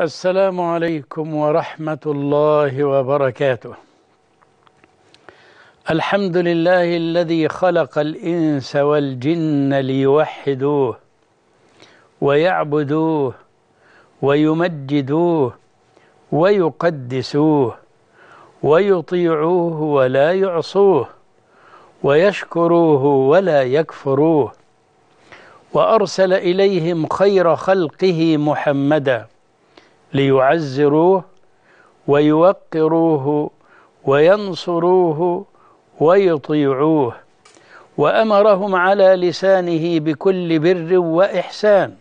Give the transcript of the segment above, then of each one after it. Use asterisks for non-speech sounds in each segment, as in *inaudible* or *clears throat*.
السلام عليكم ورحمة الله وبركاته الحمد لله الذي خلق الإنس والجن ليوحدوه ويعبدوه ويمجدوه ويقدسوه ويطيعوه ولا يعصوه ويشكروه ولا يكفروه وأرسل إليهم خير خلقه محمدًا ليعزروه ويوقروه وينصروه ويطيعوه وأمرهم على لسانه بكل بر وإحسان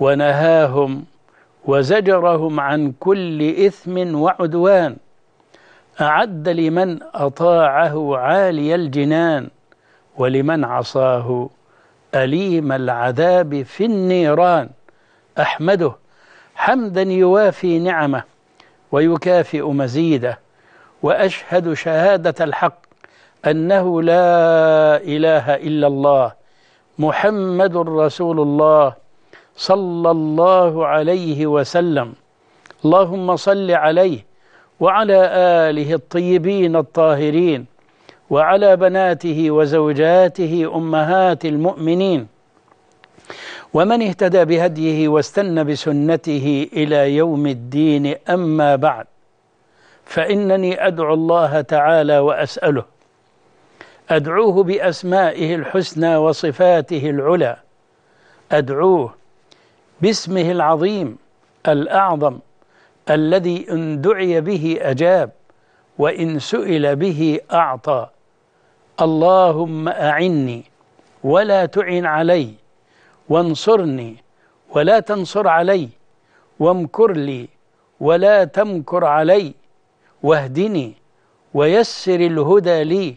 ونهاهم وزجرهم عن كل إثم وعدوان أعد لمن أطاعه عالي الجنان ولمن عصاه أليم العذاب في النيران أحمده حمدا يوافي نعمه ويكافئ مزيده واشهد شهاده الحق انه لا اله الا الله محمد رسول الله صلى الله عليه وسلم اللهم صل عليه وعلى اله الطيبين الطاهرين وعلى بناته وزوجاته امهات المؤمنين ومن اهتدى بهديه واستنى بسنته الى يوم الدين اما بعد فانني ادعو الله تعالى واساله ادعوه باسمائه الحسنى وصفاته العلى ادعوه باسمه العظيم الاعظم الذي ان دعي به اجاب وان سئل به اعطى اللهم اعني ولا تعن علي وانصرني ولا تنصر علي وامكر لي ولا تمكر علي واهدني ويسر الهدى لي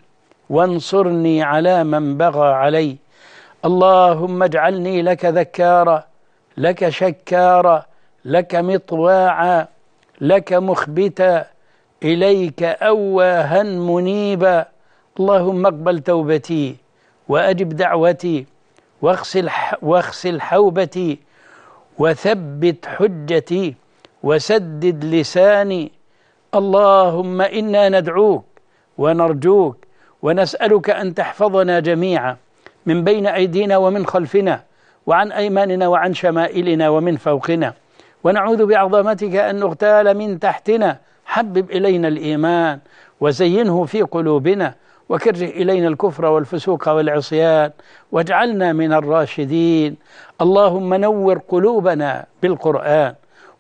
وانصرني على من بغى علي اللهم اجعلني لك ذكارا لك شكارا لك مطواعا لك مخبتا إليك أواها منيبا اللهم اقبل توبتي وأجب دعوتي واغسل, واغسل حوبتي وثبت حجتي وسدد لساني اللهم إنا ندعوك ونرجوك ونسألك أن تحفظنا جميعا من بين أيدينا ومن خلفنا وعن أيماننا وعن شمائلنا ومن فوقنا ونعوذ بعظمتك أن نغتال من تحتنا حبب إلينا الإيمان وزينه في قلوبنا وكره إلينا الكفر والفسوق والعصيان واجعلنا من الراشدين اللهم نور قلوبنا بالقرآن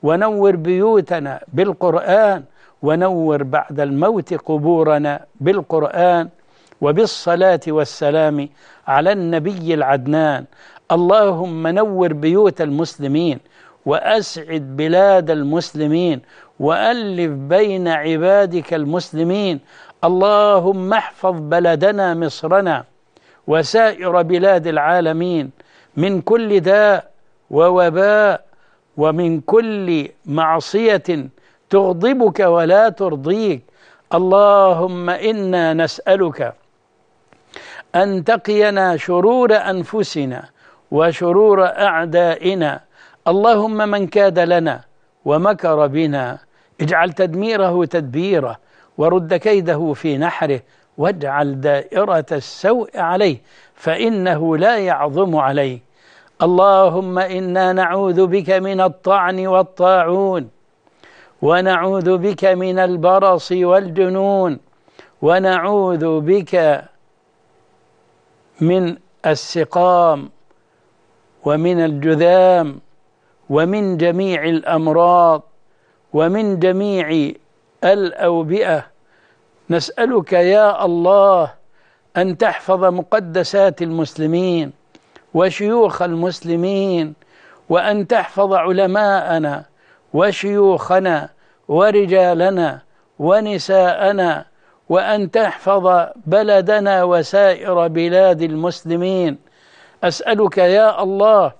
ونور بيوتنا بالقرآن ونور بعد الموت قبورنا بالقرآن وبالصلاة والسلام على النبي العدنان اللهم نور بيوت المسلمين وأسعد بلاد المسلمين وألف بين عبادك المسلمين اللهم احفظ بلدنا مصرنا وسائر بلاد العالمين من كل داء ووباء ومن كل معصية تغضبك ولا ترضيك اللهم إنا نسألك أن تقينا شرور أنفسنا وشرور أعدائنا اللهم من كاد لنا ومكر بنا اجعل تدميره تدبيره ورد كيده في نحره واجعل دائرة السوء عليه فإنه لا يعظم عليه اللهم إنا نعوذ بك من الطعن والطاعون ونعوذ بك من البرص والجنون ونعوذ بك من السقام ومن الجذام ومن جميع الأمراض ومن جميع الأوبئة نسألك يا الله أن تحفظ مقدسات المسلمين وشيوخ المسلمين وأن تحفظ علماءنا وشيوخنا ورجالنا ونساءنا وأن تحفظ بلدنا وسائر بلاد المسلمين أسألك يا الله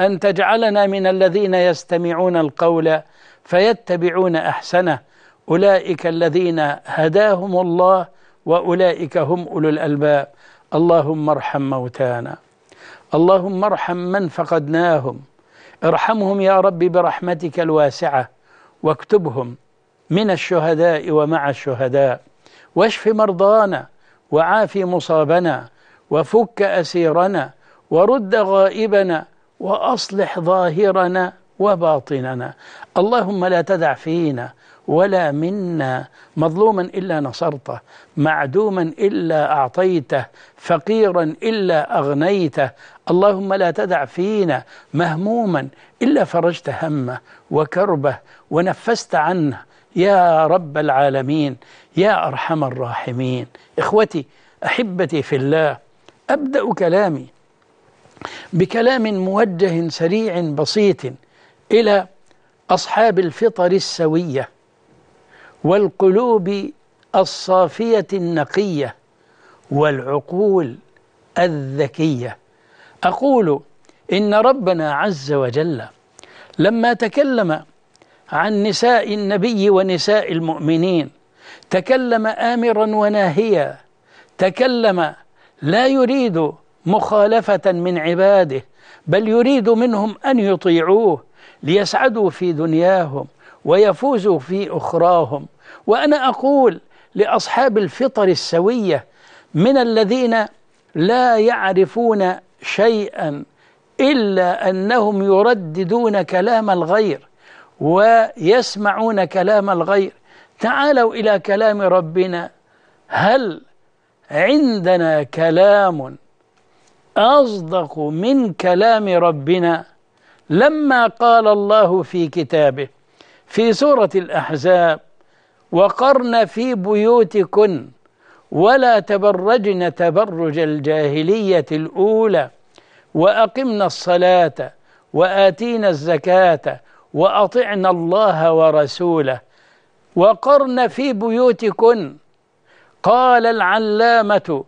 أن تجعلنا من الذين يستمعون القول فيتبعون أحسنه أولئك الذين هداهم الله وأولئك هم أولو الألباب اللهم ارحم موتانا اللهم ارحم من فقدناهم ارحمهم يا رب برحمتك الواسعة واكتبهم من الشهداء ومع الشهداء واشف مرضانا وعاف مصابنا وفك أسيرنا ورد غائبنا وأصلح ظاهرنا وباطننا اللهم لا تدع فينا ولا منا مظلوما إلا نصرته معدوما إلا أعطيته فقيرا إلا أغنيته اللهم لا تدع فينا مهموما إلا فرجت همه وكربه ونفست عنه يا رب العالمين يا أرحم الراحمين إخوتي أحبتي في الله أبدأ كلامي بكلام موجه سريع بسيط إلى أصحاب الفطر السويه والقلوب الصافية النقية والعقول الذكية أقول إن ربنا عز وجل لما تكلم عن نساء النبي ونساء المؤمنين تكلم آمرا وناهيا تكلم لا يريد مخالفة من عباده بل يريد منهم أن يطيعوه ليسعدوا في دنياهم ويفوزوا في أخراهم وأنا أقول لأصحاب الفطر السوية من الذين لا يعرفون شيئا إلا أنهم يرددون كلام الغير ويسمعون كلام الغير تعالوا إلى كلام ربنا هل عندنا كلام أصدق من كلام ربنا لما قال الله في كتابه في سورة الأحزاب وقرن في بيوتكن ولا تبرجن تبرج الجاهلية الأولى وأقمنا الصلاة وآتينا الزكاة وأطعنا الله ورسوله وقرن في بيوتكن قال العلامة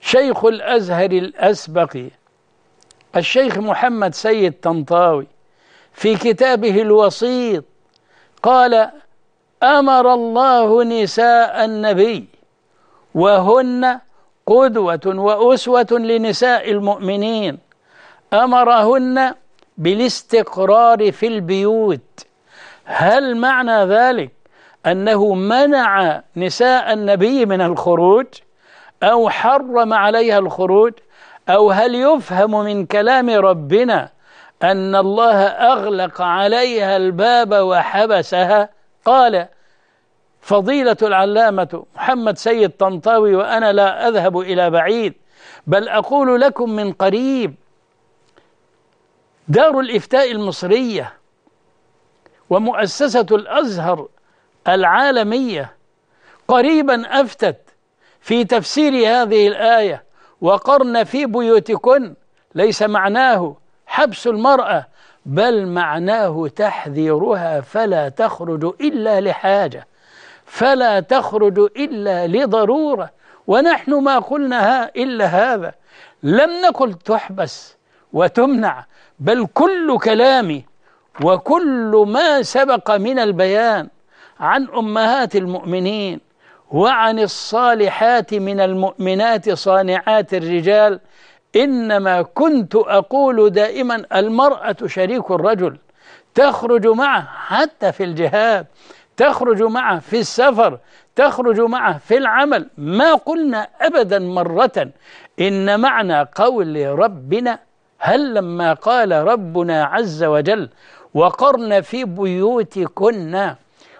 شيخ الأزهر الأسبقي الشيخ محمد سيد طنطاوي في كتابه الوسيط قال امر الله نساء النبي وهن قدوه واسوه لنساء المؤمنين امرهن بالاستقرار في البيوت هل معنى ذلك انه منع نساء النبي من الخروج او حرم عليها الخروج او هل يفهم من كلام ربنا أن الله أغلق عليها الباب وحبسها قال فضيلة العلامة محمد سيد طنطاوي وأنا لا أذهب إلى بعيد بل أقول لكم من قريب دار الإفتاء المصرية ومؤسسة الأزهر العالمية قريبا أفتت في تفسير هذه الآية وقرن في بيوتكن ليس معناه حبس المرأة بل معناه تحذيرها فلا تخرج إلا لحاجة فلا تخرج إلا لضرورة ونحن ما قلنا إلا هذا لم نقل تحبس وتمنع بل كل كلامي وكل ما سبق من البيان عن أمهات المؤمنين وعن الصالحات من المؤمنات صانعات الرجال إنما كنت أقول دائما المرأة شريك الرجل تخرج معه حتى في الجهاد تخرج معه في السفر تخرج معه في العمل ما قلنا أبدا مرة إن معنى قول ربنا هل لما قال ربنا عز وجل وقرن في بيوتكن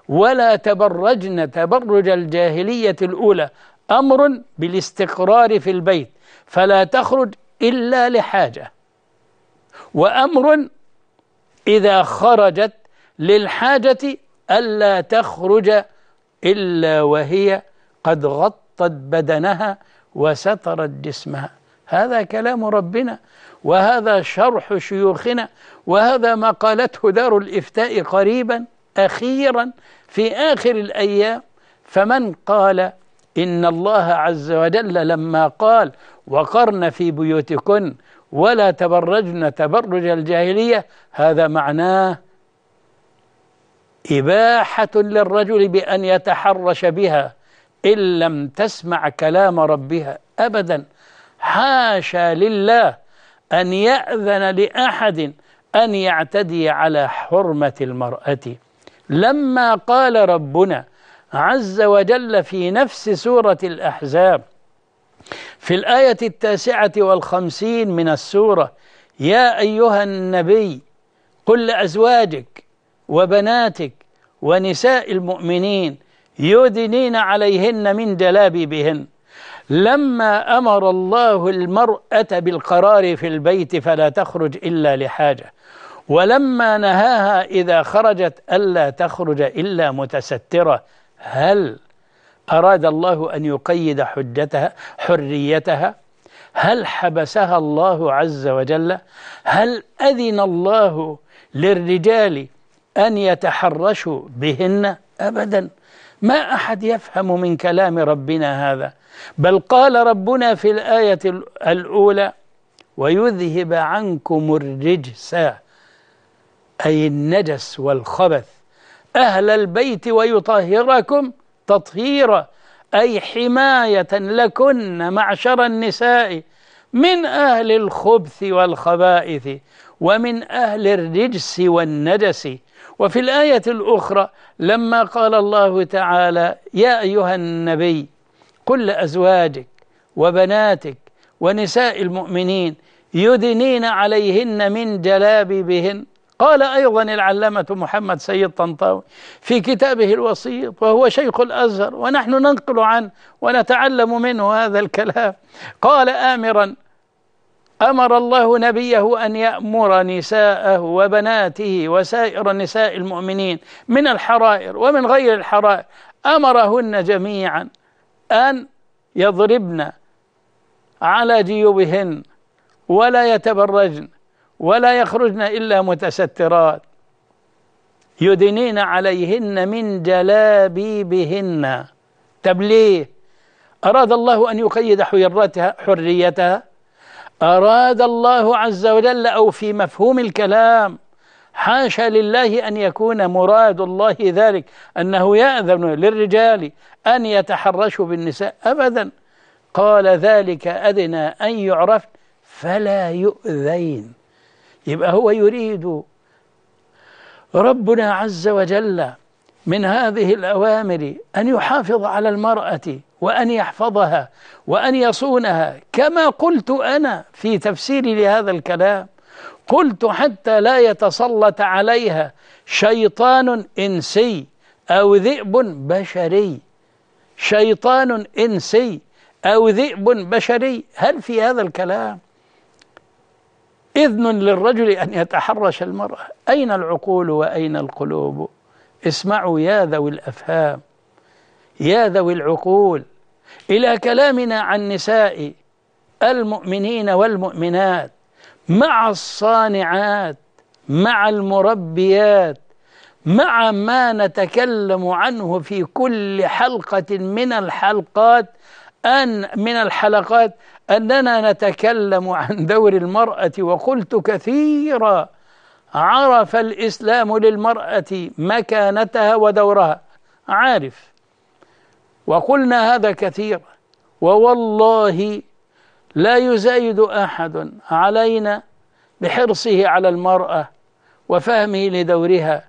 ولا تبرجن تبرج الجاهلية الأولى أمر بالاستقرار في البيت فلا تخرج إلا لحاجة وأمر إذا خرجت للحاجة ألا تخرج إلا وهي قد غطت بدنها وسترت جسمها هذا كلام ربنا وهذا شرح شيوخنا وهذا ما قالته دار الإفتاء قريبا أخيرا في آخر الأيام فمن قال إن الله عز وجل لما قال وقرن في بيوتكن ولا تبرجن تبرج الجاهلية هذا معناه إباحة للرجل بأن يتحرش بها إن لم تسمع كلام ربها أبدا حاشا لله أن يأذن لأحد أن يعتدي على حرمة المرأة لما قال ربنا عز وجل في نفس سورة الأحزاب في الآية التاسعة والخمسين من السورة يا أيها النبي قل لأزواجك وبناتك ونساء المؤمنين يدنين عليهن من جلابيبهن لما أمر الله المرأة بالقرار في البيت فلا تخرج إلا لحاجة ولما نهاها إذا خرجت ألا تخرج إلا متسترة هل أراد الله أن يقيد حجتها حريتها هل حبسها الله عز وجل هل أذن الله للرجال أن يتحرشوا بهن أبدا ما أحد يفهم من كلام ربنا هذا بل قال ربنا في الآية الأولى ويذهب عنكم الرجس أي النجس والخبث أهل البيت ويطهركم تطهيرا أي حماية لكن معشر النساء من أهل الخبث والخبائث ومن أهل الرجس والنجس وفي الآية الأخرى لما قال الله تعالى يا أيها النبي قل لأزواجك وبناتك ونساء المؤمنين يدنين عليهن من جلابيبهن قال أيضا العلامة محمد سيد طنطاوي في كتابه الوسيط وهو شيخ الأزهر ونحن ننقل عنه ونتعلم منه هذا الكلام قال آمرا أمر الله نبيه أن يأمر نساءه وبناته وسائر نساء المؤمنين من الحرائر ومن غير الحرائر أمرهن جميعا أن يضربن على جيوبهن ولا يتبرجن ولا يخرجن إلا متسترات يدنين عليهن من جلابيبهن طب ليه أراد الله أن يقيد حريتها, حريتها أراد الله عز وجل أو في مفهوم الكلام حاشا لله أن يكون مراد الله ذلك أنه يأذن للرجال أن يتحرشوا بالنساء أبدا قال ذلك أدنى أن يعرف فلا يؤذين يبقى هو يريد ربنا عز وجل من هذه الأوامر أن يحافظ على المرأة وأن يحفظها وأن يصونها كما قلت أنا في تفسيري لهذا الكلام قلت حتى لا يتسلط عليها شيطان إنسي أو ذئب بشري شيطان إنسي أو ذئب بشري هل في هذا الكلام إذن للرجل أن يتحرش المرأة أين العقول وأين القلوب اسمعوا يا ذوي الأفهام يا ذوي العقول إلى كلامنا عن نساء المؤمنين والمؤمنات مع الصانعات مع المربيات مع ما نتكلم عنه في كل حلقة من الحلقات أن من الحلقات أننا نتكلم عن دور المرأة وقلت كثيرا عرف الإسلام للمرأة مكانتها ودورها عارف وقلنا هذا كثيرا ووالله لا يزايد أحد علينا بحرصه على المرأة وفهمه لدورها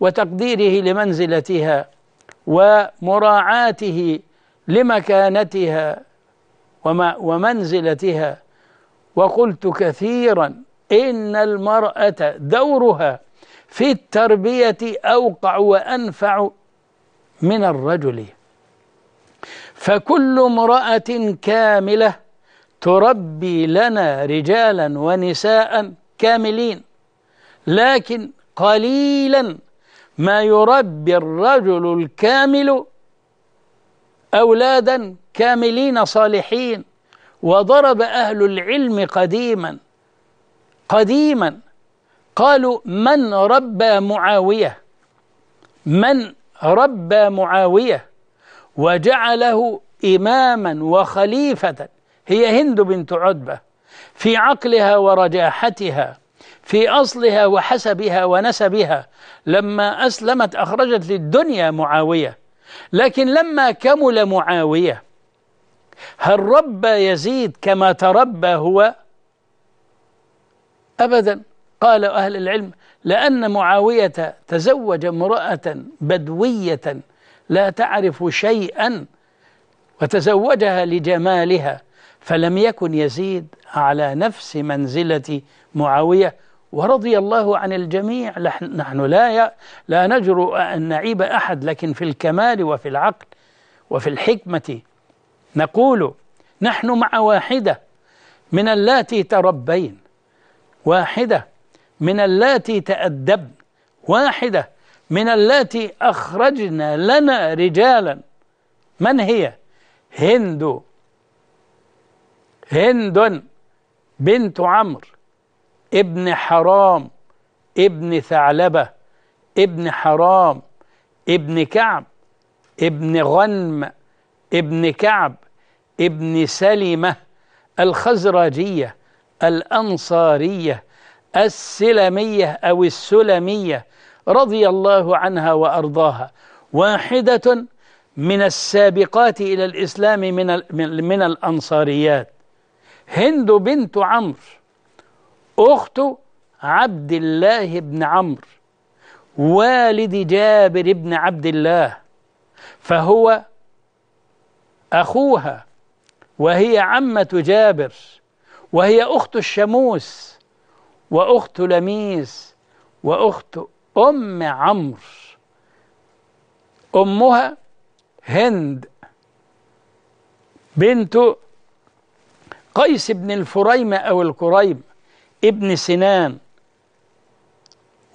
وتقديره لمنزلتها ومراعاته لمكانتها وما ومنزلتها وقلت كثيرا إن المرأة دورها في التربية أوقع وأنفع من الرجل فكل امرأة كاملة تربي لنا رجالا ونساء كاملين لكن قليلا ما يربي الرجل الكامل أولادا كاملين صالحين وضرب أهل العلم قديما قديما قالوا من ربى معاوية من ربى معاوية وجعله إماما وخليفة هي هند بنت عتبة في عقلها ورجاحتها في أصلها وحسبها ونسبها لما أسلمت أخرجت للدنيا معاوية لكن لما كمل معاوية هل ربى يزيد كما تربى هو أبدا قال أهل العلم لأن معاوية تزوج امرأة بدوية لا تعرف شيئا وتزوجها لجمالها فلم يكن يزيد على نفس منزلة معاوية ورضي الله عن الجميع نحن لا لا نجرؤ أن نعيب أحد لكن في الكمال وفي العقل وفي الحكمة نقول نحن مع واحدة من اللاتي تربين واحدة من اللاتي تأدبن واحدة من اللاتي أخرجنا لنا رجالا من هي؟ هند هند بنت عمرو ابن حرام ابن ثعلبة ابن حرام ابن كعب ابن غنم ابن كعب ابن سلمة الخزرجية الأنصارية السلمية أو السلمية رضي الله عنها وأرضاها واحدة من السابقات إلى الإسلام من, من الأنصاريات هند بنت عمرو أخته عبد الله بن عمرو والد جابر بن عبد الله فهو أخوها وهي عمة جابر وهي أخت الشموس وأخت لميس وأخت أم عمرو أمها هند بنت قيس بن الفريمة أو الكريم ابن سنان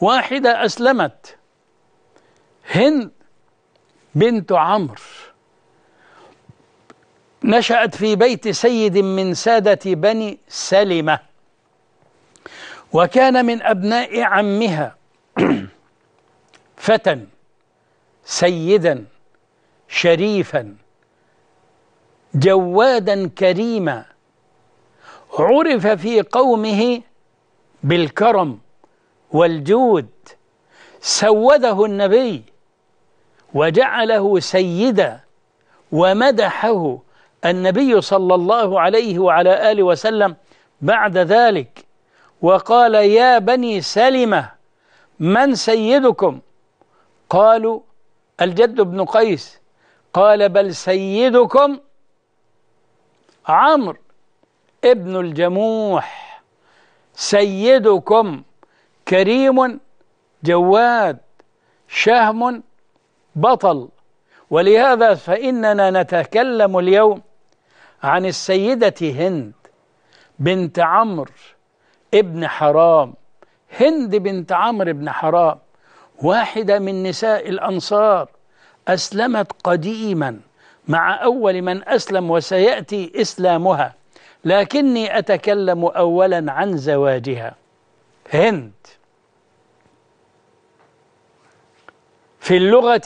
واحدة أسلمت هند بنت عمرو نشأت في بيت سيد من سادة بني سلمة وكان من أبناء عمها *clears throat* فتى سيدا شريفا جوادا كريما عرف في قومه بالكرم والجود سوده النبي وجعله سيدا ومدحه النبي صلى الله عليه وعلى آله وسلم بعد ذلك وقال يا بني سلمة من سيدكم قالوا الجد بن قيس قال بل سيدكم عمرو ابن الجموح سيدكم كريم جواد شهم بطل ولهذا فإننا نتكلم اليوم عن السيدة هند بنت عمرو ابن حرام هند بنت عمرو ابن حرام واحدة من نساء الأنصار أسلمت قديما مع أول من أسلم وسيأتي إسلامها لكني أتكلم أولا عن زواجها هند في اللغة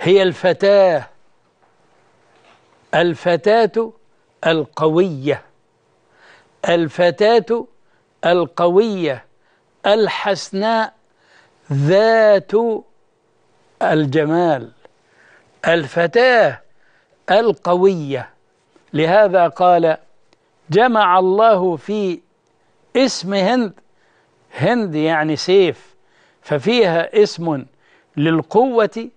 هي الفتاة الفتاة القوية الفتاة القوية الحسناء ذات الجمال الفتاة القوية لهذا قال جمع الله في اسم هند هند يعني سيف ففيها اسم للقوة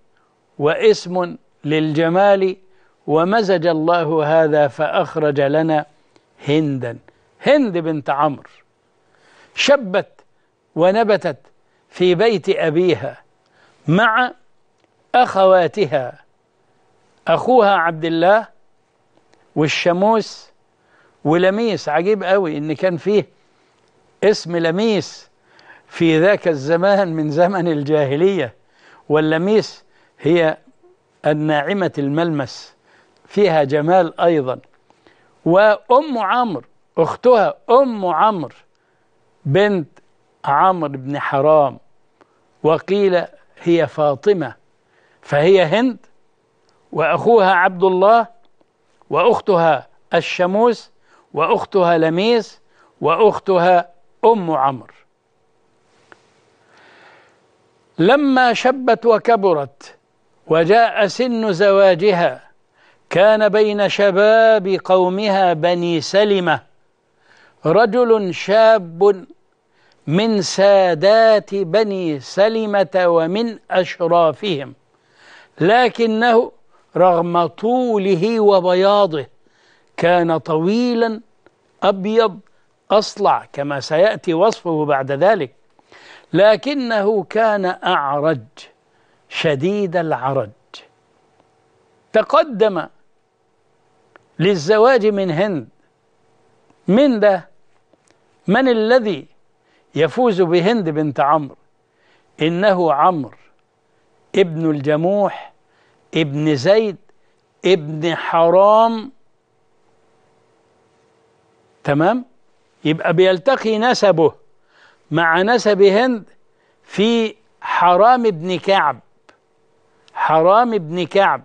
واسم للجمال ومزج الله هذا فأخرج لنا هندا هند بنت عمرو شبت ونبتت في بيت أبيها مع أخواتها أخوها عبد الله والشاموس ولميس عجيب قوي ان كان فيه اسم لميس في ذاك الزمان من زمن الجاهلية واللميس هي الناعمة الملمس فيها جمال أيضا وأم عمرو أختها أم عمرو بنت عمرو بن حرام وقيل هي فاطمة فهي هند وأخوها عبد الله وأختها الشموس وأختها لميس وأختها أم عمرو لما شبت وكبرت وجاء سن زواجها كان بين شباب قومها بني سلمة رجل شاب من سادات بني سلمة ومن أشرافهم لكنه رغم طوله وبياضه كان طويلا أبيض أصلع كما سيأتي وصفه بعد ذلك لكنه كان أعرج شديد العرج تقدم للزواج من هند من ده من الذي يفوز بهند بنت عمرو إنه عمرو ابن الجموح ابن زيد ابن حرام تمام يبقى بيلتقي نسبه مع نسب هند في حرام ابن كعب حرام ابن كعب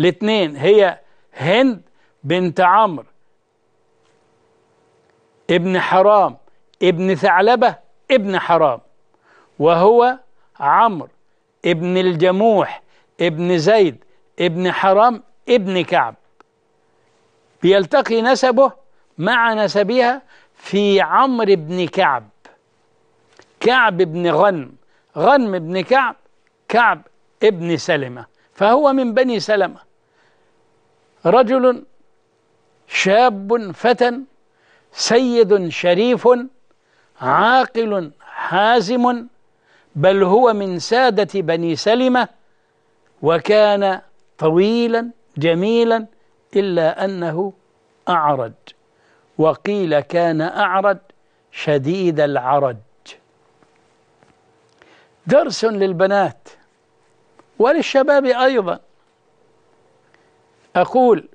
الاثنين هي هند بنت عمرو ابن حرام ابن ثعلبة ابن حرام وهو عمرو ابن الجموح ابن زيد ابن حرام ابن كعب بيلتقي نسبه مع نسبها في عمرو بن كعب كعب بن غنم غنم بن كعب كعب ابن سلمة فهو من بني سلمة رجل شاب فتى سيد شريف عاقل حازم بل هو من سادة بني سلمة وكان طويلا جميلا إلا أنه أعرج وقيل كان أعرج شديد العرج درس للبنات وللشباب أيضا أقول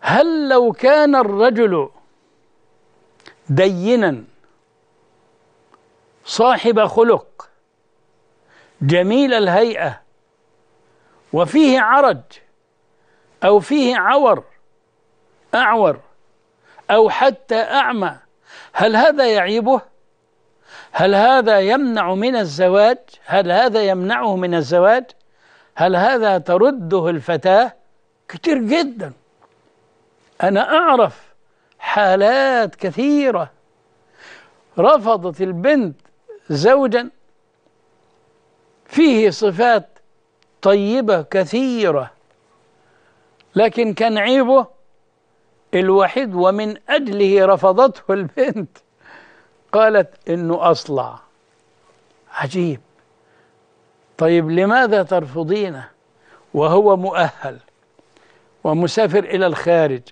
هل لو كان الرجل دينا صاحب خلق جميل الهيئة وفيه عرج أو فيه عور أعور أو حتى أعمى هل هذا يعيبه؟ هل هذا يمنع من الزواج؟ هل هذا يمنعه من الزواج؟ هل هذا ترده الفتاة؟ كتير جدا أنا أعرف حالات كثيرة رفضت البنت زوجا فيه صفات طيبة كثيرة لكن كان عيبه الوحيد ومن أجله رفضته البنت قالت إنه أصلع عجيب طيب لماذا ترفضينه وهو مؤهل ومسافر إلى الخارج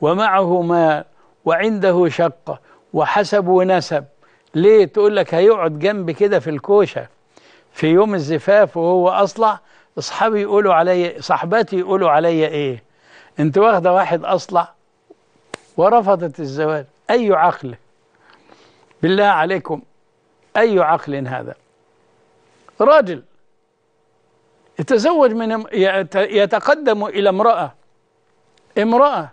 ومعه مال وعنده شقة وحسب ونسب ليه تقول لك هيقعد جنبي كده في الكوشة في يوم الزفاف وهو أصلع أصحابي يقولوا عليا صاحباتي يقولوا عليا إيه أنت واخدة واحد أصلع ورفضت الزواج أي عقل بالله عليكم أي عقل هذا راجل يتزوج من يتقدم إلى امرأة امرأة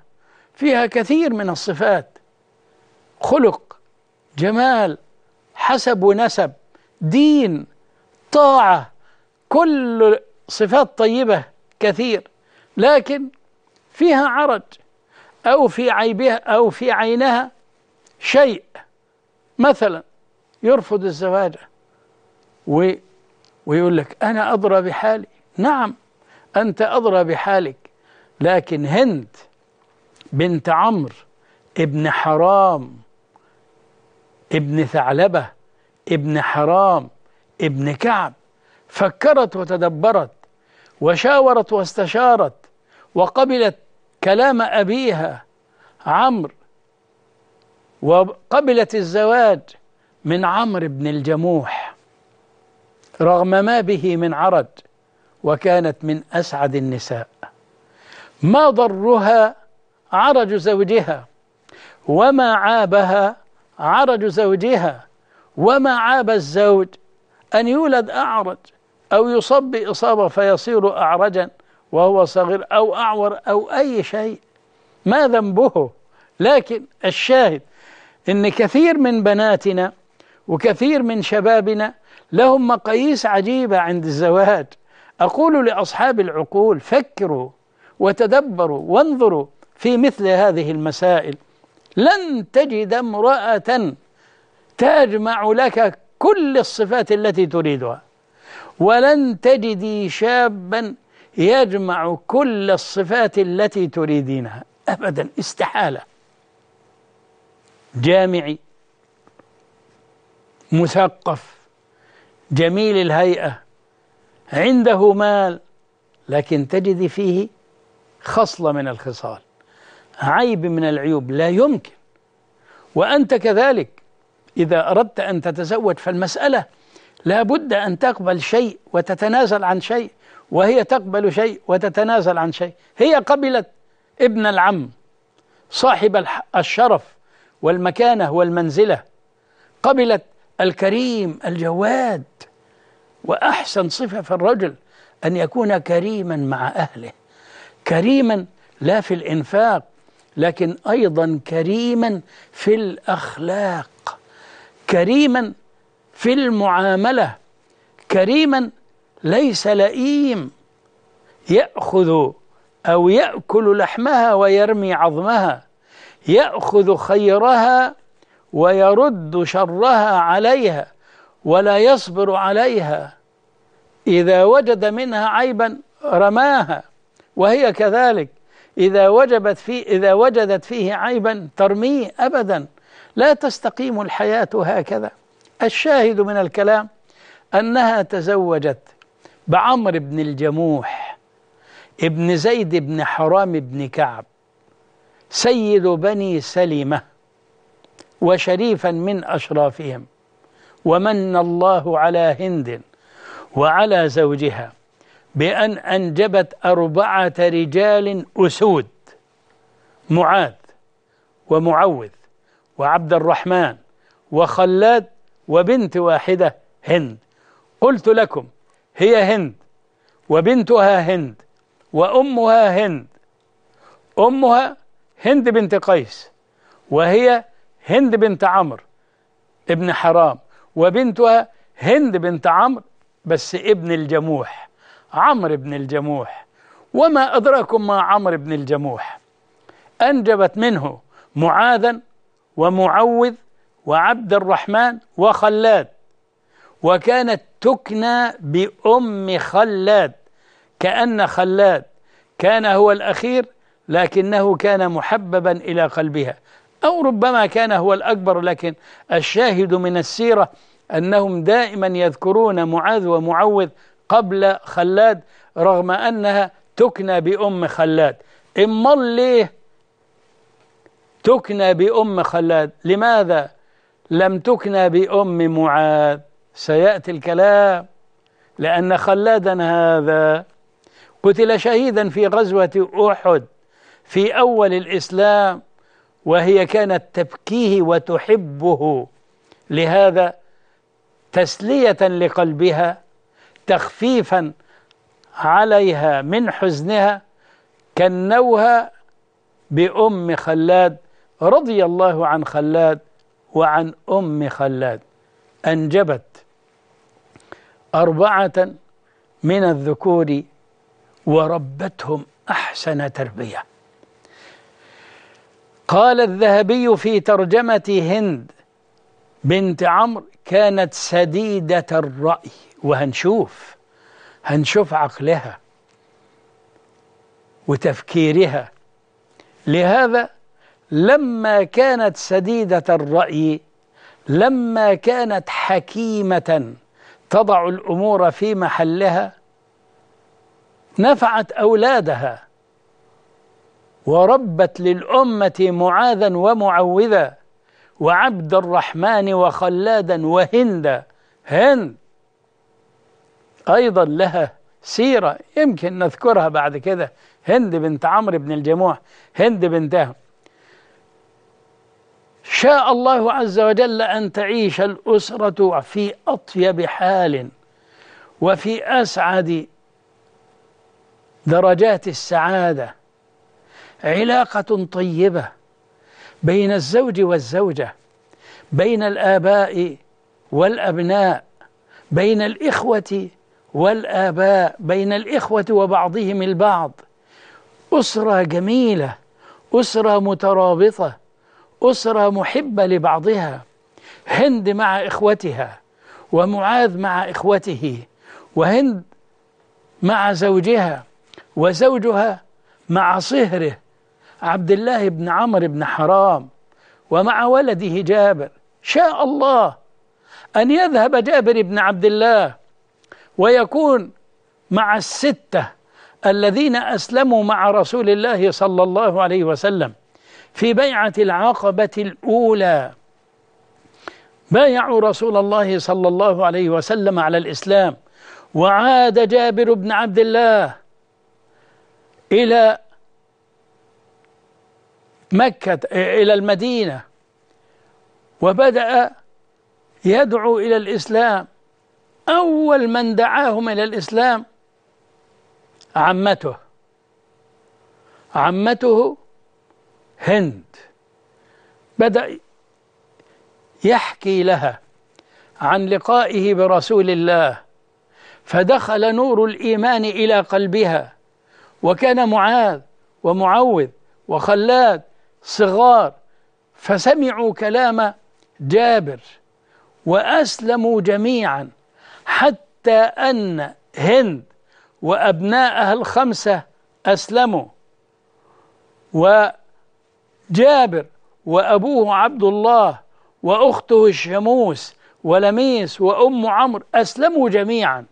فيها كثير من الصفات خلق جمال حسب ونسب دين طاعة كل صفات طيبة كثير لكن فيها عرج أو في عيبها أو في عينها شيء مثلا يرفض الزواج ويقول لك أنا أدرى بحالي نعم أنت أدرى بحالك لكن هند بنت عمرو ابن حرام ابن ثعلبة ابن حرام ابن كعب فكرت وتدبرت وشاورت واستشارت وقبلت كلام أبيها عمرو وقبلت الزواج من عمرو بن الجموح رغم ما به من عرج وكانت من أسعد النساء ما ضرها عرج زوجها وما عابها عرج زوجها وما عاب الزوج أن يولد أعرج أو يصاب بإصابة فيصير أعرجا وهو صغير أو أعور أو أي شيء ما ذنبه لكن الشاهد أن كثير من بناتنا وكثير من شبابنا لهم مقاييس عجيبة عند الزواج أقول لأصحاب العقول فكروا وتدبروا وانظروا في مثل هذه المسائل لن تجد امرأة تجمع لك كل الصفات التي تريدها ولن تجدي شابا يجمع كل الصفات التي تريدينها أبدا استحالة جامعي مثقف جميل الهيئة عنده مال لكن تجد فيه خصلة من الخصال عيب من العيوب لا يمكن وأنت كذلك إذا أردت أن تتزوج فالمسألة لا بد أن تقبل شيء وتتنازل عن شيء وهي تقبل شيء وتتنازل عن شيء هي قبلت ابن العم صاحب الشرف والمكانة والمنزلة قبلت الكريم الجواد وأحسن صفة في الرجل أن يكون كريما مع أهله كريما لا في الإنفاق لكن أيضا كريما في الأخلاق كريما في المعاملة كريما ليس لئيم يأخذ أو يأكل لحمها ويرمي عظمها يأخذ خيرها ويرد شرها عليها ولا يصبر عليها إذا وجد منها عيبا رماها وهي كذلك إذا وجبت في إذا وجدت فيه عيبا ترميه أبدا لا تستقيم الحياة هكذا الشاهد من الكلام أنها تزوجت بعمر بن الجموح ابن زيد بن حرام بن كعب سيد بني سلمة وشريفا من أشرافهم ومن الله على هند وعلى زوجها بأن أنجبت أربعة رجال أسود معاذ ومعوذ وعبد الرحمن وخلاد وبنت واحدة هند قلت لكم هي هند وبنتها هند وأمها هند أمها هند بنت قيس وهي هند بنت عمرو ابن حرام وبنتها هند بنت عمرو بس ابن الجموح عمرو بن الجموح وما أدراكم ما عمرو بن الجموح أنجبت منه معاذا ومعوذ وعبد الرحمن وخلاد وكانت تكنى بأم خلاد كأن خلاد كان هو الأخير لكنه كان محببا إلى قلبها أو ربما كان هو الأكبر لكن الشاهد من السيرة أنهم دائما يذكرون معاذ ومعوذ قبل خلاد رغم أنها تكنى بأم خلاد إما ليه تكنى بأم خلاد لماذا لم تكنى بأم معاذ سيأتي الكلام لأن خلادا هذا قتل شهيدا في غزوة أحد في أول الإسلام وهي كانت تبكيه وتحبه لهذا تسلية لقلبها تخفيفا عليها من حزنها كنوها بأم خلاد رضي الله عن خلاد وعن أم خلاد أنجبت أربعة من الذكور وربتهم أحسن تربية قال الذهبي في ترجمة هند بنت عمرو كانت سديدة الرأي وهنشوف هنشوف عقلها وتفكيرها لهذا لما كانت سديدة الرأي لما كانت حكيمة تضع الأمور في محلها نفعت أولادها وربت للأمة معاذا ومعوذا وعبد الرحمن وخلادا وهندا هند أيضا لها سيرة يمكن نذكرها بعد كده هند بنت عمرو بن الجموح هند بنتهم شاء الله عز وجل أن تعيش الأسرة في أطيب حال وفي أسعد درجات السعادة علاقة طيبة بين الزوج والزوجة بين الآباء والأبناء بين الإخوة والآباء بين الإخوة وبعضهم البعض أسرة جميلة أسرة مترابطة أسرة محبة لبعضها هند مع إخوتها ومعاذ مع إخوته وهند مع زوجها وزوجها مع صهره عبد الله بن عمرو بن حرام ومع ولده جابر شاء الله أن يذهب جابر بن عبد الله ويكون مع الستة الذين أسلموا مع رسول الله صلى الله عليه وسلم في بيعة العقبة الأولى بايعوا رسول الله صلى الله عليه وسلم على الإسلام وعاد جابر بن عبد الله إلى مكة إلى المدينة وبدأ يدعو إلى الإسلام أول من دعاهم إلى الإسلام عمته عمته هند بدأ يحكي لها عن لقائه برسول الله فدخل نور الإيمان إلى قلبها وكان معاذ ومعوذ وخلاد صغار فسمعوا كلام جابر وأسلموا جميعا حتى أن هند وأبناءها الخمسة أسلموا و جابر وأبوه عبد الله وأخته الشموس ولميس وأم عمرو أسلموا جميعا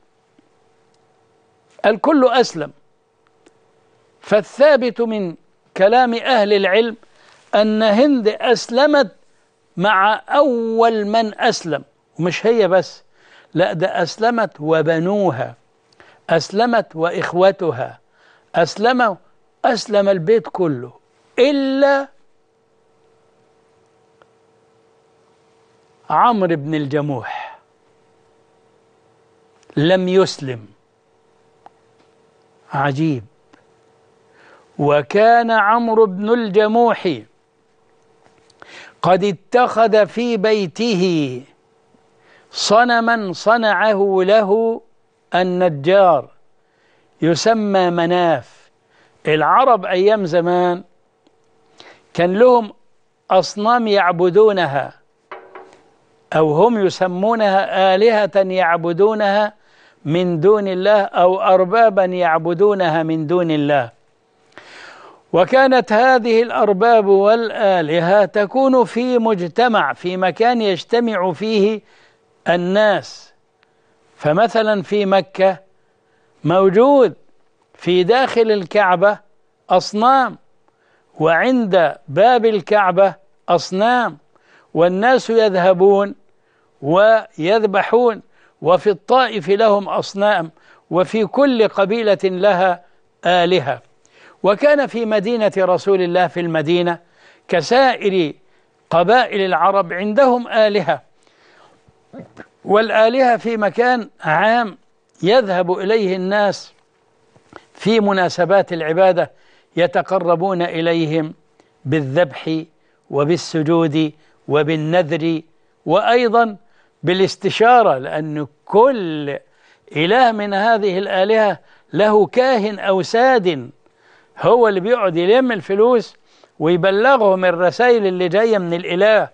الكل أسلم فالثابت من كلام أهل العلم أن هند أسلمت مع أول من أسلم ومش هي بس لا ده أسلمت وبنوها أسلمت وإخوتها أسلم أسلم البيت كله إلا عمرو بن الجموح لم يسلم عجيب وكان عمرو بن الجموح قد اتخذ في بيته صنما صنعه له النجار يسمى مناف العرب أيام زمان كان لهم أصنام يعبدونها أو هم يسمونها آلهة يعبدونها من دون الله أو أربابا يعبدونها من دون الله وكانت هذه الأرباب والآلهة تكون في مجتمع في مكان يجتمع فيه الناس فمثلا في مكة موجود في داخل الكعبة أصنام وعند باب الكعبة أصنام والناس يذهبون ويذبحون وفي الطائف لهم أصنام وفي كل قبيلة لها آلهة وكان في مدينة رسول الله في المدينة كسائر قبائل العرب عندهم آلهة والآلهة في مكان عام يذهب إليه الناس في مناسبات العبادة يتقربون إليهم بالذبح وبالسجود وبالنذر وأيضا بالاستشارة لأن كل إله من هذه الآلهة له كاهن أو ساد هو اللي بيقعد يلم الفلوس ويبلغهم الرسائل اللي جاية من الإله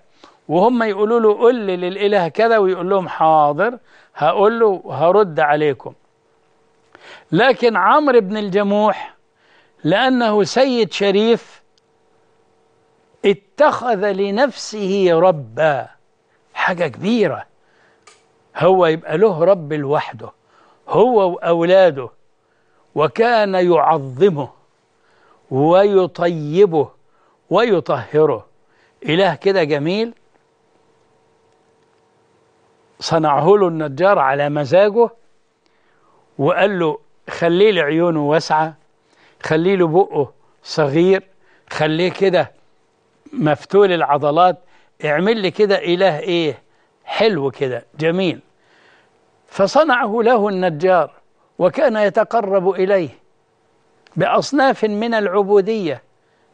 وهم يقولوا له قل لي للإله كذا ويقول لهم حاضر هقول له هرد عليكم لكن عمرو بن الجموح لأنه سيد شريف اتخذ لنفسه ربا حاجة كبيرة هو يبقى له رب لوحده هو وأولاده وكان يعظمه ويطيبه ويطهره إله كده جميل صنعه له النجار على مزاجه وقال له خليه لعيونه واسعة خليه له بقه صغير خليه كده مفتول العضلات اعمل لي كده إله إيه حلو كده جميل فصنعه له النجار وكان يتقرب إليه بأصناف من العبودية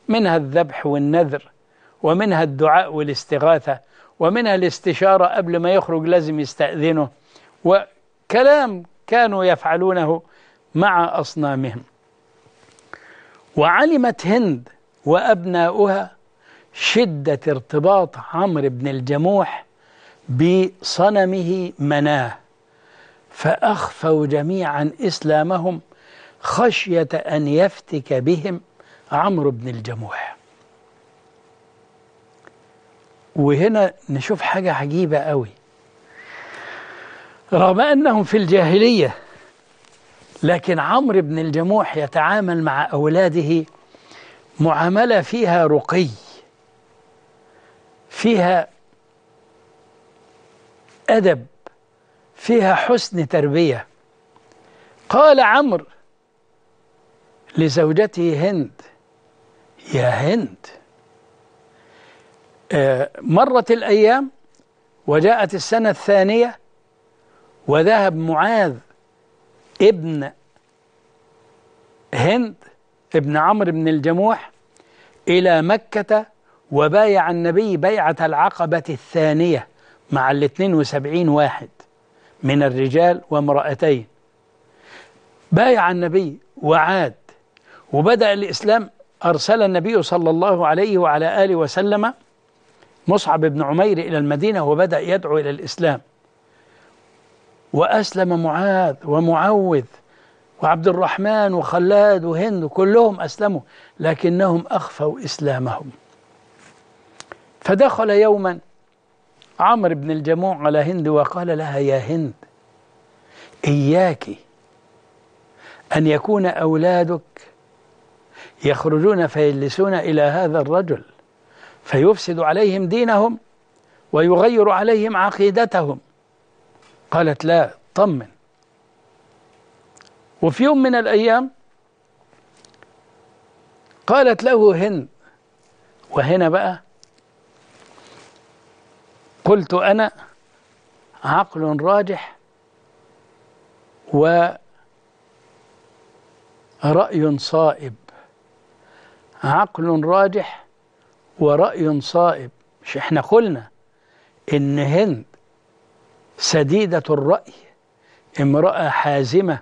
منها الذبح والنذر ومنها الدعاء والاستغاثة ومنها الاستشارة قبل ما يخرج لازم يستأذنه وكلام كانوا يفعلونه مع أصنامهم وعلمت هند وأبناؤها شدة ارتباط عمرو بن الجموح بصنمه مناه فأخفوا جميعا إسلامهم خشية أن يفتك بهم عمرو بن الجموح وهنا نشوف حاجة عجيبة قوي رغم أنهم في الجاهلية لكن عمرو بن الجموح يتعامل مع أولاده معاملة فيها رقي فيها أدب فيها حسن تربية قال عمرو لزوجته هند يا هند آه، مرت الأيام وجاءت السنة الثانية وذهب معاذ ابن هند ابن عمرو بن الجموح إلى مكة وبايع النبي بيعة العقبة الثانية مع ال 72 واحد من الرجال وامرأتين بايع النبي وعاد وبدأ الإسلام أرسل النبي صلى الله عليه وعلى آله وسلم مصعب بن عمير إلى المدينة وبدأ يدعو إلى الإسلام وأسلم معاذ ومعوذ وعبد الرحمن وخلاد وهند كلهم أسلموا لكنهم أخفوا إسلامهم فدخل يوما عمرو بن الجموع على هند وقال لها يا هند إياك أن يكون أولادك يخرجون فيجلسون إلى هذا الرجل فيفسد عليهم دينهم ويغير عليهم عقيدتهم قالت لا طمن وفي يوم من الأيام قالت له هند وهنا بقى قلت أنا عقل راجح ورأي صائب عقل راجح ورأي صائب مش احنا قلنا ان هند سديدة الرأي امرأة حازمة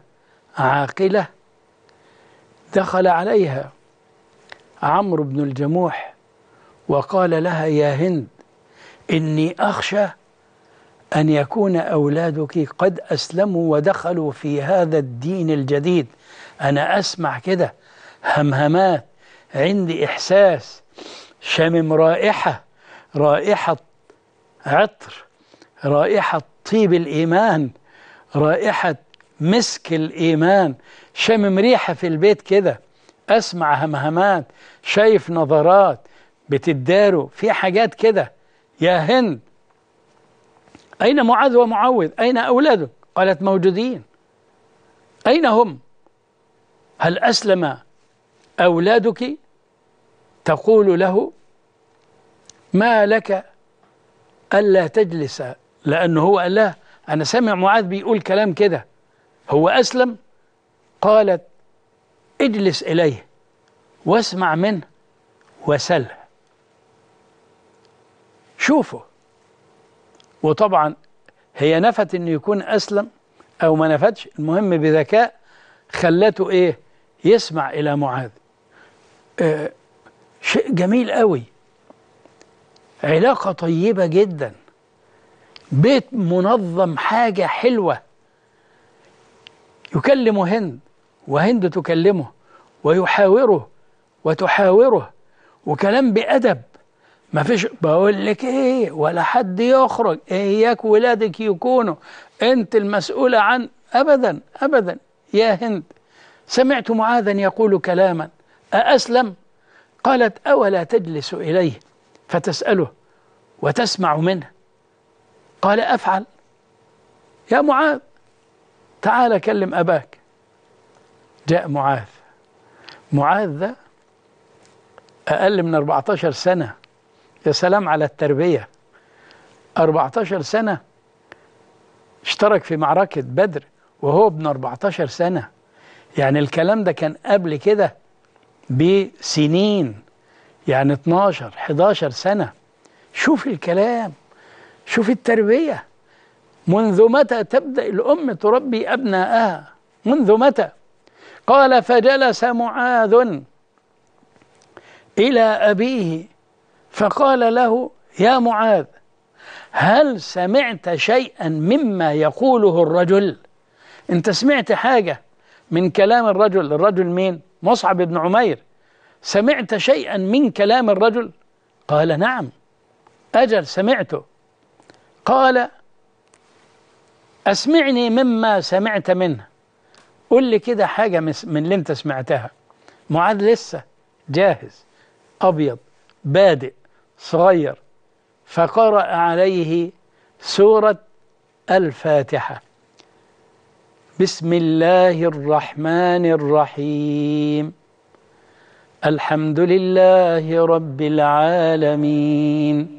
عاقلة دخل عليها عمرو بن الجموح وقال لها يا هند إني أخشى أن يكون أولادك قد أسلموا ودخلوا في هذا الدين الجديد أنا أسمع كده همهمات عندي إحساس شمم رائحة رائحة عطر رائحة طيب الإيمان رائحة مسك الإيمان شمم ريحة في البيت كده أسمع همهمات شايف نظرات بتداروا في حاجات كده يا هند أين معاذ ومعوذ أين أولادك قالت موجودين أين هم هل أسلم أولادك تقول له ما لك ألا تجلس لأنه هو قال لها أنا سامع معاذ بيقول كلام كده هو أسلم قالت اجلس إليه واسمع منه وسله شوفوا وطبعا هي نفت انه يكون اسلم او ما نفتش المهم بذكاء خلته ايه يسمع الى معاذ آه شيء جميل قوي علاقة طيبة جدا بيت منظم حاجة حلوة يكلم هند وهند تكلمه ويحاوره وتحاوره وكلام بأدب ما فيش بقول لك ايه ولا حد يخرج اياك ولادك يكونوا انت المسؤولة عن ابدا ابدا يا هند سمعت معاذا يقول كلاما أأسلم قالت أولا تجلس إليه فتسأله وتسمع منه قال أفعل يا معاذ تعال كلم أباك جاء معاذ معاذ ده أقل من 14 سنة يا سلام على التربية 14 سنة اشترك في معركة بدر وهو ابن 14 سنة يعني الكلام ده كان قبل كده بسنين يعني 12 11 سنة شوف الكلام شوف التربية منذ متى تبدأ الأم تربي أبناءها منذ متى قال فجلس معاذ إلى أبيه فقال له يا معاذ هل سمعت شيئا مما يقوله الرجل انت سمعت حاجة من كلام الرجل الرجل مين مصعب بن عمير سمعت شيئا من كلام الرجل قال نعم أجل سمعته قال أسمعني مما سمعت منه قل لي كده حاجة من اللي انت سمعتها معاذ لسه جاهز أبيض بادئ صغير فقرأ عليه سورة الفاتحة بسم الله الرحمن الرحيم الحمد لله رب العالمين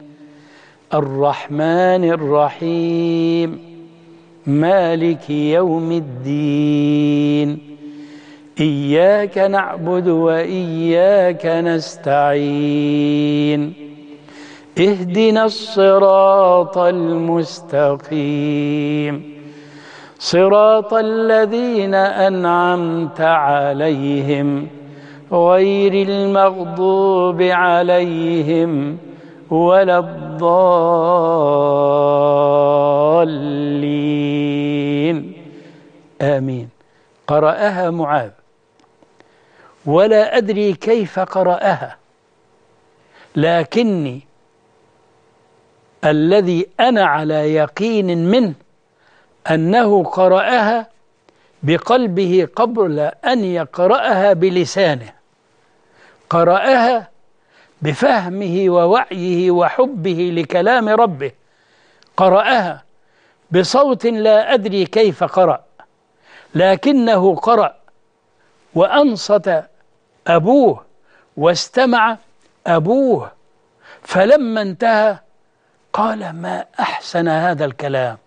الرحمن الرحيم مالك يوم الدين إياك نعبد وإياك نستعين اهدنا الصراط المستقيم صراط الذين أنعمت عليهم غير المغضوب عليهم ولا الضالين آمين قرأها معاذ ولا أدري كيف قرأها لكني الذي أنا على يقين منه أنه قرأها بقلبه قبل أن يقرأها بلسانه قرأها بفهمه ووعيه وحبه لكلام ربه قرأها بصوت لا أدري كيف قرأ لكنه قرأ وأنصت أبوه واستمع أبوه فلما انتهى قال ما أحسن هذا الكلام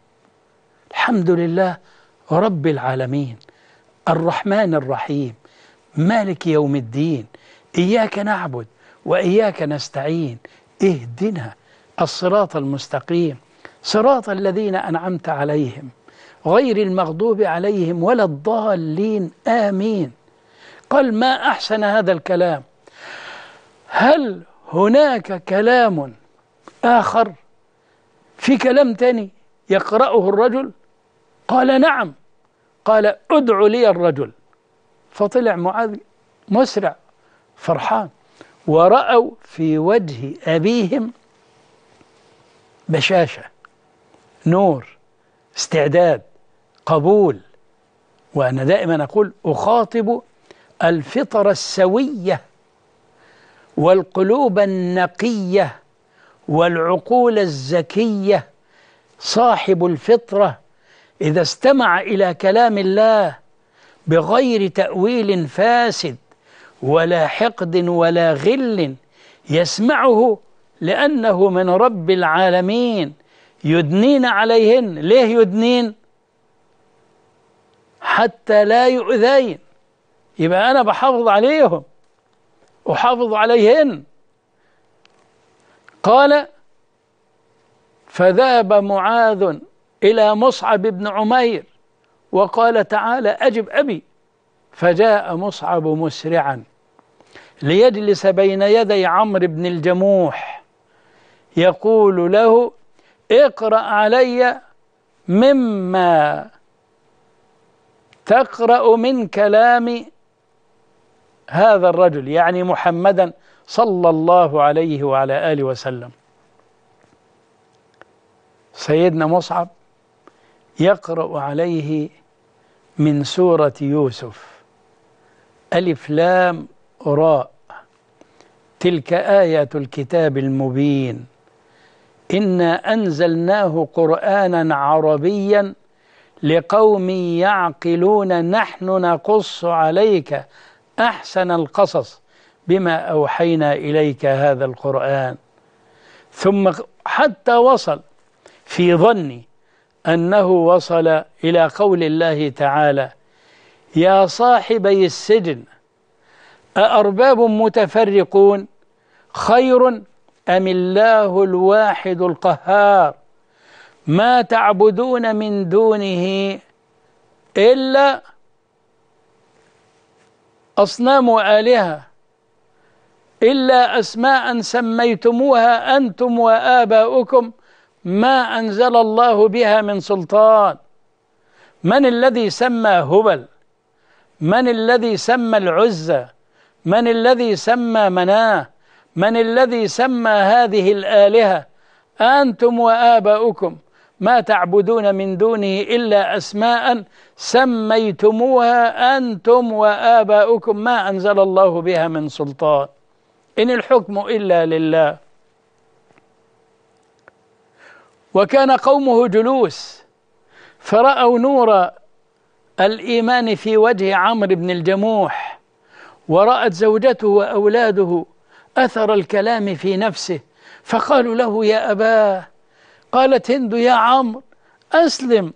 الحمد لله رب العالمين الرحمن الرحيم مالك يوم الدين إياك نعبد وإياك نستعين اهدنا الصراط المستقيم صراط الذين أنعمت عليهم غير المغضوب عليهم ولا الضالين آمين قال ما أحسن هذا الكلام هل هناك كلام آخر في كلام تاني يقرأه الرجل قال نعم قال ادع لي الرجل فطلع معاذ مسرع فرحان ورأوا في وجه أبيهم بشاشة نور استعداد قبول وأنا دائما أقول أخاطب الفطر السوية والقلوب النقية والعقول الزكية صاحب الفطرة إذا استمع إلى كلام الله بغير تأويل فاسد ولا حقد ولا غل يسمعه لأنه من رب العالمين يدنين عليهن ليه يدنين حتى لا يؤذين يبقى أنا بحافظ عليهم أحافظ عليهن قال فذهب معاذ إلى مصعب بن عمير وقال تعالى أجب أبي فجاء مصعب مسرعا ليجلس بين يدي عمرو بن الجموح يقول له اقرأ علي مما تقرأ من كلام هذا الرجل يعني محمدا صلى الله عليه وعلى آله وسلم سيدنا مصعب يقرأ عليه من سورة يوسف ألف لام راء تلك آيات الكتاب المبين إنا أنزلناه قرآنا عربيا لقوم يعقلون نحن نقص عليك أحسن القصص بما أوحينا إليك هذا القرآن ثم حتى وصل في ظني أنه وصل إلى قول الله تعالى يا صاحبي السجن أأرباب متفرقون خير أم الله الواحد القهار ما تعبدون من دونه إلا أصنام آلهة إلا أسماء سميتموها أنتم وآباؤكم ما أنزل الله بها من سلطان من الذي سمى هبل من الذي سمى العزة من الذي سمى مناه من الذي سمى هذه الآلهة أنتم وآباؤكم ما تعبدون من دونه إلا أسماء سميتموها أنتم وآباؤكم ما أنزل الله بها من سلطان إن الحكم إلا لله وكان قومه جلوس فرأوا نور الإيمان في وجه عمرو بن الجموح ورأت زوجته وأولاده أثر الكلام في نفسه فقالوا له يا أباه قالت هند يا عمرو أسلم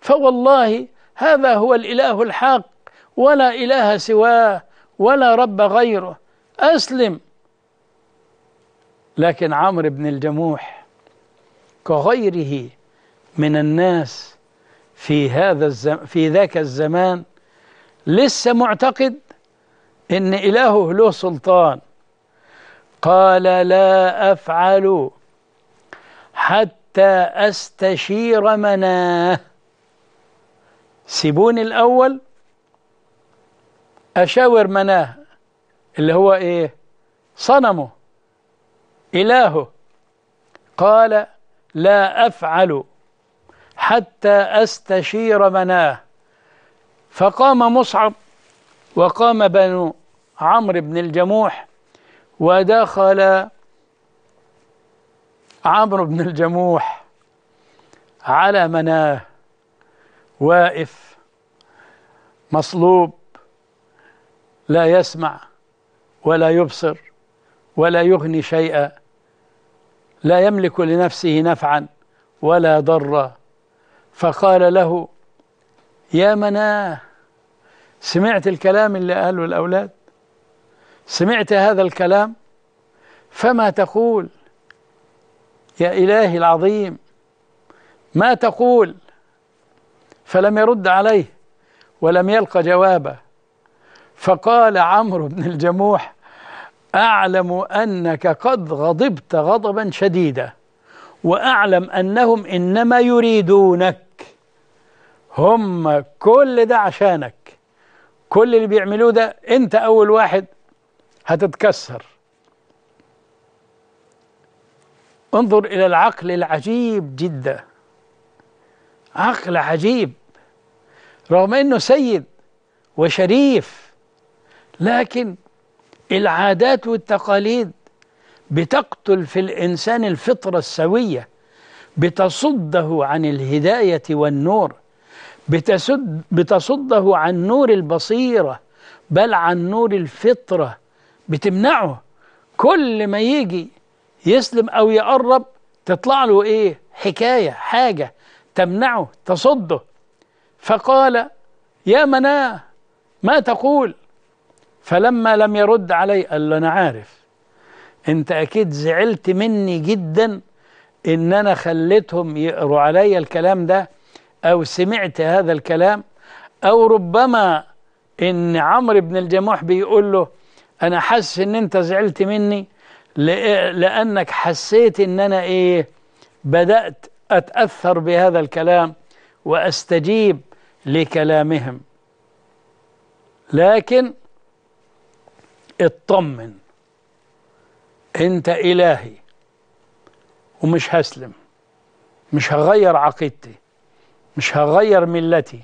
فوالله هذا هو الإله الحق ولا إله سواه ولا رب غيره أسلم لكن عمرو بن الجموح كغيره من الناس في هذا الزم في ذاك الزمان لسه معتقد ان الهه له سلطان قال لا افعل حتى استشير مناه سيبوني الاول اشاور مناه اللي هو ايه صنمه إلهه قال لا أفعل حتى أستشير مناه فقام مصعب وقام بنو عمرو بن الجموح ودخل عمرو بن الجموح على مناه واقف مصلوب لا يسمع ولا يبصر ولا يغني شيئا لا يملك لنفسه نفعا ولا ضرا فقال له يا مناه سمعت الكلام اللي قاله الأولاد سمعت هذا الكلام فما تقول يا إلهي العظيم ما تقول فلم يرد عليه ولم يلق جوابه فقال عمرو بن الجموح أعلم أنك قد غضبت غضبا شديدا وأعلم أنهم إنما يريدونك هم كل ده عشانك كل اللي بيعملوه ده أنت أول واحد هتتكسر انظر إلى العقل العجيب جدا عقل عجيب رغم أنه سيد وشريف لكن العادات والتقاليد بتقتل في الإنسان الفطرة السوية بتصده عن الهداية والنور بتسد بتصده عن نور البصيرة بل عن نور الفطرة بتمنعه كل ما يجي يسلم أو يقرب تطلع له إيه حكاية حاجة تمنعه تصده فقال يا مناه ما تقول فلما لم يرد علي قال له أنا عارف أنت أكيد زعلت مني جدا إن أنا خليتهم يقروا علي الكلام ده أو سمعت هذا الكلام أو ربما إن عمرو بن الجموح بيقول له أنا حاسس إن أنت زعلت مني لأنك حسيت إن أنا إيه بدأت أتأثر بهذا الكلام وأستجيب لكلامهم لكن اطمن انت الهي ومش هسلم مش هغير عقيدتي مش هغير ملتي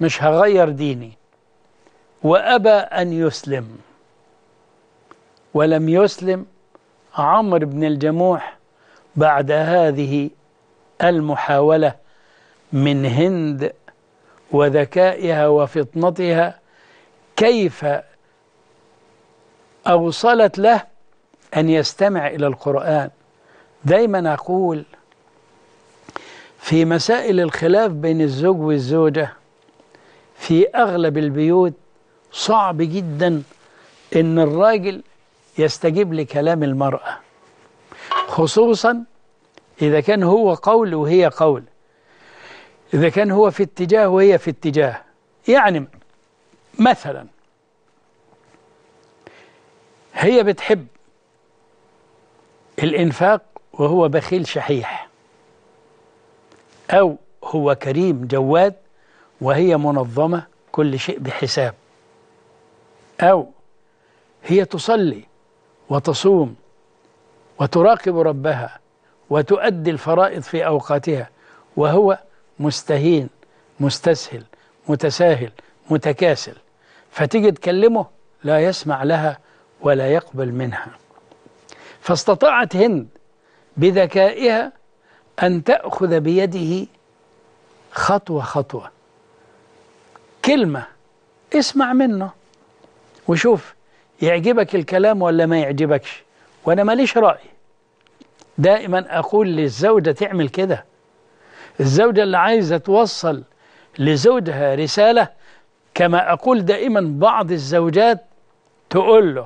مش هغير ديني وابى ان يسلم ولم يسلم عمرو بن الجموح بعد هذه المحاوله من هند وذكائها وفطنتها كيف أوصلت له أن يستمع إلى القرآن دايما أقول في مسائل الخلاف بين الزوج والزوجة في أغلب البيوت صعب جدا أن الراجل يستجيب لكلام المرأة خصوصا إذا كان هو قول وهي قول إذا كان هو في اتجاه وهي في اتجاه يعني مثلا هي بتحب الإنفاق وهو بخيل شحيح أو هو كريم جواد وهي منظمة كل شيء بحساب أو هي تصلي وتصوم وتراقب ربها وتؤدي الفرائض في أوقاتها وهو مستهين مستسهل متساهل متكاسل فتيجي تكلمه لا يسمع لها ولا يقبل منها فاستطاعت هند بذكائها أن تأخذ بيده خطوة خطوة كلمة اسمع منه وشوف يعجبك الكلام ولا ما يعجبكش وأنا ماليش رأي دائما أقول للزوجة تعمل كده الزوجة اللي عايزة توصل لزوجها رسالة كما أقول دائما بعض الزوجات تقول له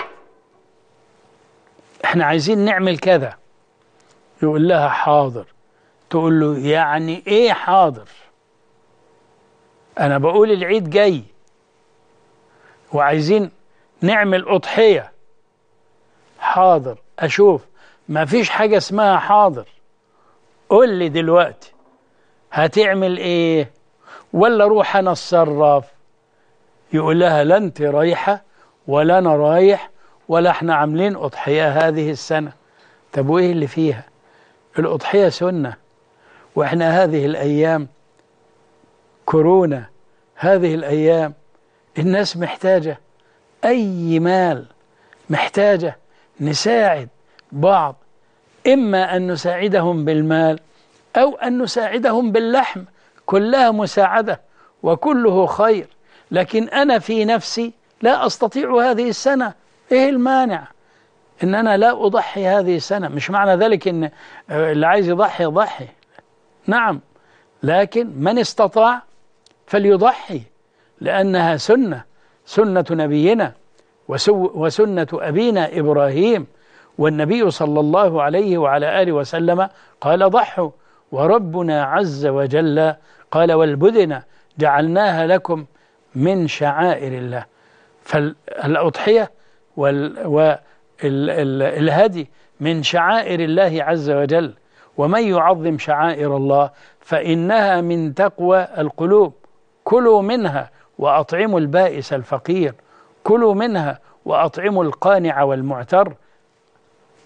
احنا عايزين نعمل كذا يقول لها حاضر تقول له يعني ايه حاضر انا بقول العيد جاي وعايزين نعمل اضحيه حاضر اشوف ما فيش حاجه اسمها حاضر قول لي دلوقتي هتعمل ايه ولا روح انا اتصرف يقول لها لا انت رايحه ولا انا رايح ولا احنا عاملين أضحية هذه السنة طب وإيه اللي فيها الأضحية سنة وإحنا هذه الأيام كورونا هذه الأيام الناس محتاجة أي مال محتاجة نساعد بعض إما أن نساعدهم بالمال أو أن نساعدهم باللحم كلها مساعدة وكله خير لكن أنا في نفسي لا أستطيع هذه السنة ايه المانع ان انا لا اضحي هذه السنة مش معنى ذلك ان آه، اللي عايز يضحي يضحي نعم لكن من استطاع فليضحي لانها سنة سنة نبينا وسنة ابينا ابراهيم والنبي صلى الله عليه وعلى اله وسلم قال ضحوا وربنا عز وجل قال والبدن جعلناها لكم من شعائر الله فالأضحية وال والهدي من شعائر الله عز وجل ومن يعظم شعائر الله فإنها من تقوى القلوب كلوا منها وأطعموا البائس الفقير كلوا منها وأطعموا القانع والمعتر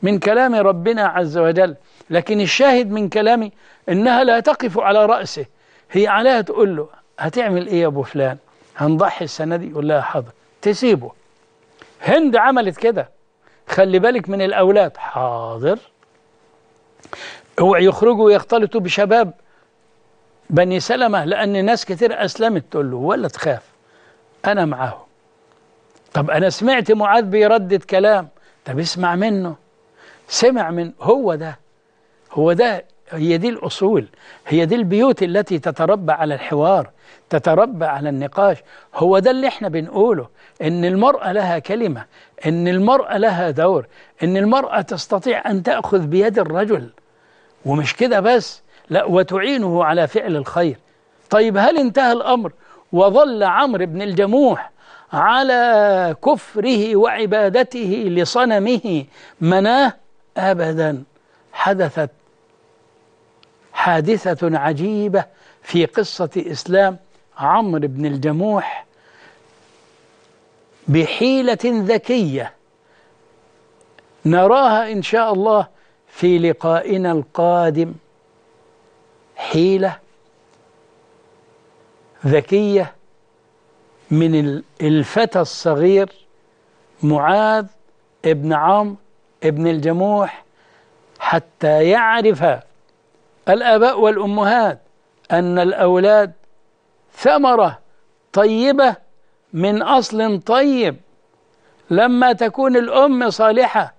من كلام ربنا عز وجل لكن الشاهد من كلامي إنها لا تقف على رأسه هي عليها تقول له هتعمل إيه يا أبو فلان هنضحي السنة دي يقول لها حاضر تسيبه هند عملت كده خلي بالك من الأولاد حاضر اوعي يخرجوا ويختلطوا بشباب بني سلمة لأن ناس كتير أسلمت تقول له ولا تخاف أنا معاهم طب أنا سمعت معاذ بيردد كلام طب اسمع منه سمع من هو ده هو ده هي دي الأصول هي دي البيوت التي تتربى على الحوار تتربى على النقاش هو ده اللي احنا بنقوله ان المرأة لها كلمة ان المرأة لها دور ان المرأة تستطيع ان تأخذ بيد الرجل ومش كده بس لا وتعينه على فعل الخير طيب هل انتهى الأمر وظل عمرو بن الجموح على كفره وعبادته لصنمه مناه أبدا حدثت حادثة عجيبة في قصة إسلام عمرو بن الجموح بحيلة ذكية نراها إن شاء الله في لقائنا القادم حيلة ذكية من الفتى الصغير معاذ ابن عمرو ابن الجموح حتى يعرف الآباء والأمهات أن الأولاد ثمرة طيبة من أصل طيب لما تكون الأم صالحة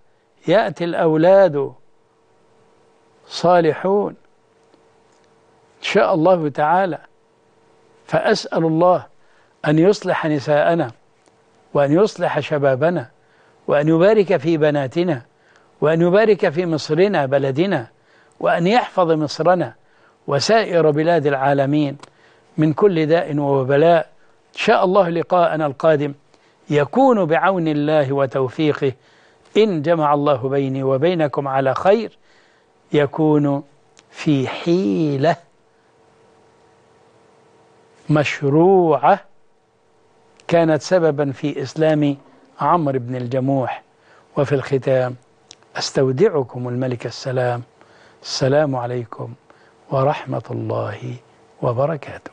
يأتي الأولاد صالحون إن شاء الله تعالى فأسأل الله أن يصلح نساءنا وأن يصلح شبابنا وأن يبارك في بناتنا وأن يبارك في مصرنا بلدنا وأن يحفظ مصرنا وسائر بلاد العالمين من كل داء وبلاء إن شاء الله لقاءنا القادم يكون بعون الله وتوفيقه إن جمع الله بيني وبينكم على خير يكون في حيلة مشروعة كانت سببا في إسلام عمرو بن الجموح وفي الختام أستودعكم الملك السلام السلام عليكم ورحمة الله وبركاته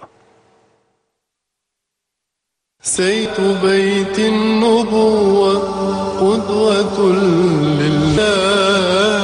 سيت بيت النبوة قدوة لله